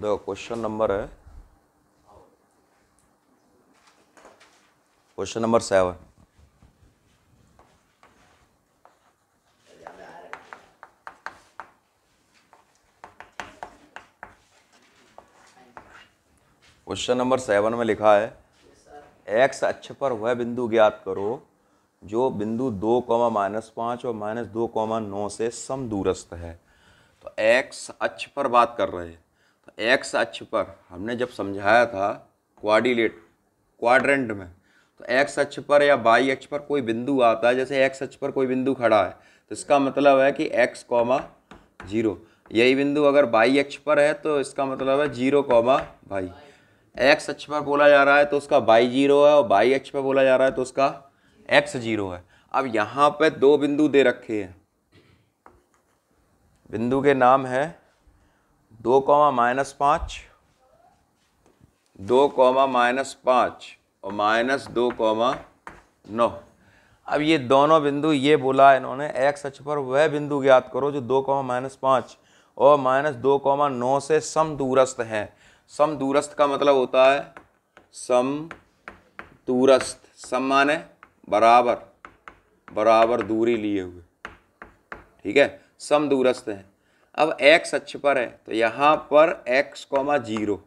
देखो question number है question number seven question number seven में लिखा है एक्स अक्ष पर वह बिंदु ज्ञात करो जो बिंदु दो कॉमा माइनस पाँच और माइनस दो कॉमा नौ से सम दूरस्थ है तो एक्स अक्ष पर बात कर रहे हैं एक्स अक्ष पर हमने जब समझाया था क्वाडिलेट क्वाड्रेंट में तो एक्स अक्ष पर या बाई अक्ष पर कोई बिंदु आता है जैसे एक्स अक्ष पर कोई बिंदु खड़ा है तो इसका मतलब है कि एक्स कॉमा जीरो यही बिंदु अगर बाई अक्ष पर है तो इसका मतलब है जीरो कॉमा बाई एक्स अक्ष पर बोला जा रहा है तो उसका बाई जीरो है और बाई अक्ष पर बोला जा रहा है तो उसका एक्स जीरो है अब यहाँ पर दो बिंदु दे रखे हैं बिंदु के नाम है दो कौमा माइनस पाँच दो कौमा माइनस पाँच और माइनस दो कौमा नौ अब ये दोनों बिंदु ये बोला इन्होंने एक्स अक्ष पर वह बिंदु ज्ञात करो जो दो कौमा माइनस पाँच और माइनस दो कौमा नौ से सम दूरस्थ हैं सम दूरस्थ का मतलब होता है सम दूरस्थ सम माने बराबर बराबर दूरी लिए हुए ठीक है सम दूरस्थ हैं अब एक्स अक्ष पर है तो यहाँ पर एक्स कॉमा जीरो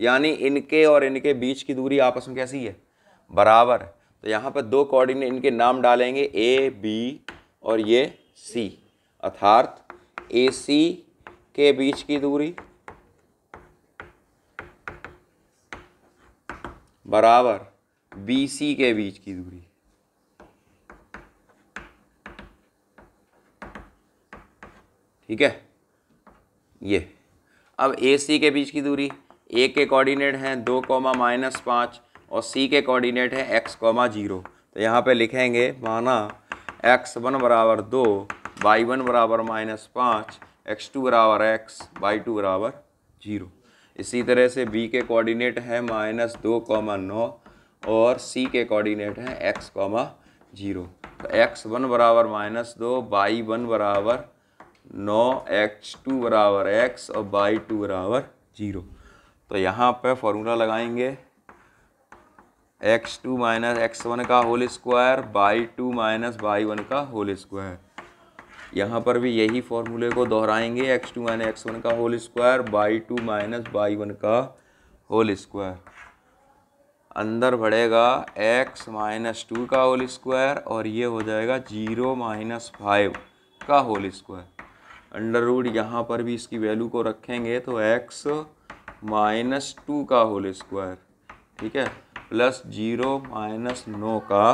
यानी इनके और इनके बीच की दूरी आपस में कैसी है बराबर तो यहाँ पर दो कोऑर्डिनेट इनके नाम डालेंगे ए बी और ये सी अर्थात ए सी के बीच की दूरी बराबर बी सी के बीच की दूरी ठीक है ये अब ए सी के बीच की दूरी ए के कोऑर्डिनेट हैं दो कॉमा माइनस पाँच और सी के कोऑर्डिनेट हैं एक्स कॉमा जीरो तो यहाँ पे लिखेंगे माना एक्स वन बराबर दो बाई वन बराबर माइनस पाँच एक्स टू बराबर एक्स बाई टू बराबर जीरो इसी तरह से बी के कोऑर्डिनेट है माइनस दो कॉमा नौ और सी के कोऑर्डिनेट हैं एक्स कॉमा जीरो तो एक्स वन बराबर माइनस दो बाई वन बराबर नौ एक्स टू बराबर एक्स और बाई टू बराबर जीरो तो यहाँ पे फॉर्मूला लगाएंगे x two minus x one का whole square y two minus y one का होल स्क्वायर यहाँ पर भी यही फॉर्मूले को दोहराएंगे x two minus x one का whole square y two minus y one का होल स्क्वायर अंदर बढ़ेगा एक्स माइनस टू का होल स्क्वायर और ये हो जाएगा जीरो माइनस फाइव का होल स्क्वायर अंडर रूड यहाँ पर भी इसकी वैल्यू को रखेंगे तो एक्स माइनस टू का होल स्क्वायर ठीक है प्लस जीरो माइनस नौ का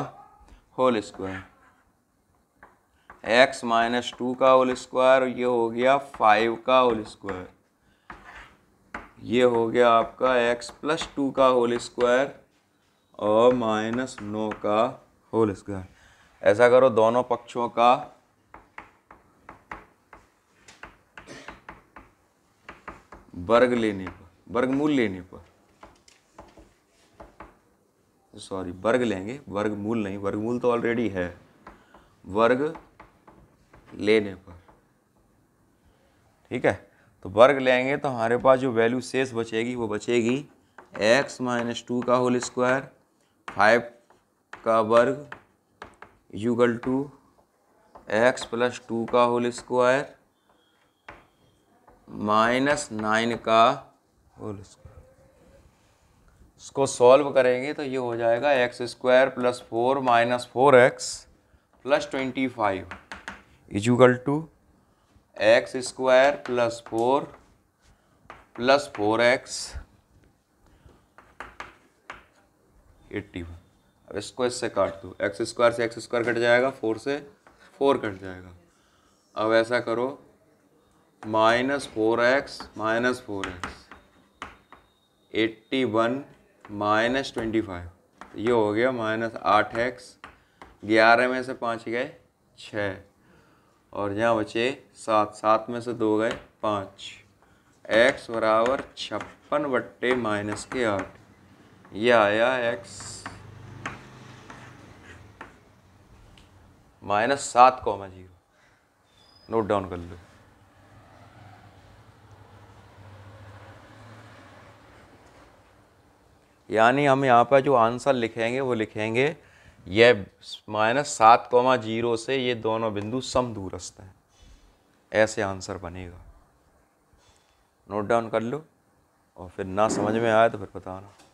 whole square x minus two का होल स्क्वायर ये हो गया फाइव का होल स्क्वायर ये हो गया आपका एक्स प्लस टू का होल स्क्वायर और माइनस नौ का होल स्क्वायर ऐसा करो दोनों पक्षों का वर्ग लेने पर वर्गमूल लेने पर सॉरी वर्ग लेंगे वर्गमूल नहीं वर्गमूल तो ऑलरेडी है वर्ग लेने पर ठीक है तो वर्ग लेंगे तो हमारे पास जो वैल्यू शेष बचेगी वो बचेगी x माइनस टू का होल स्क्वायर फाइव का वर्ग equal to x plus two का होल स्क्वायर माइनस नाइन का होल इसको सॉल्व करेंगे तो ये हो जाएगा x square plus four minus four x plus twenty five equal to x square plus four plus four x eighty one अब इसको इससे काट दो एक्स स्क्वायर से एक्स स्क्वायर कट जाएगा फोर से फोर कट जाएगा अब ऐसा करो minus four x minus four x eighty one minus twenty five ये हो गया माइनस आठ एक्स ग्यारह में से पाँच गए छः और यहाँ बचे सात सात में से दो गए पाँच एक्स बराबर छप्पन बट्टे माइनस के आठ ये आया एक्स माइनस सात कॉमा जीरो नोट डाउन कर लो यानी हम यहाँ पर जो आंसर लिखेंगे वो लिखेंगे ये माइनस सात कोमा जीरो से ये दोनों बिंदु सम दूरस्त हैं ऐसे आंसर बनेगा नोट डाउन कर लो और फिर ना समझ में आया तो फिर बताना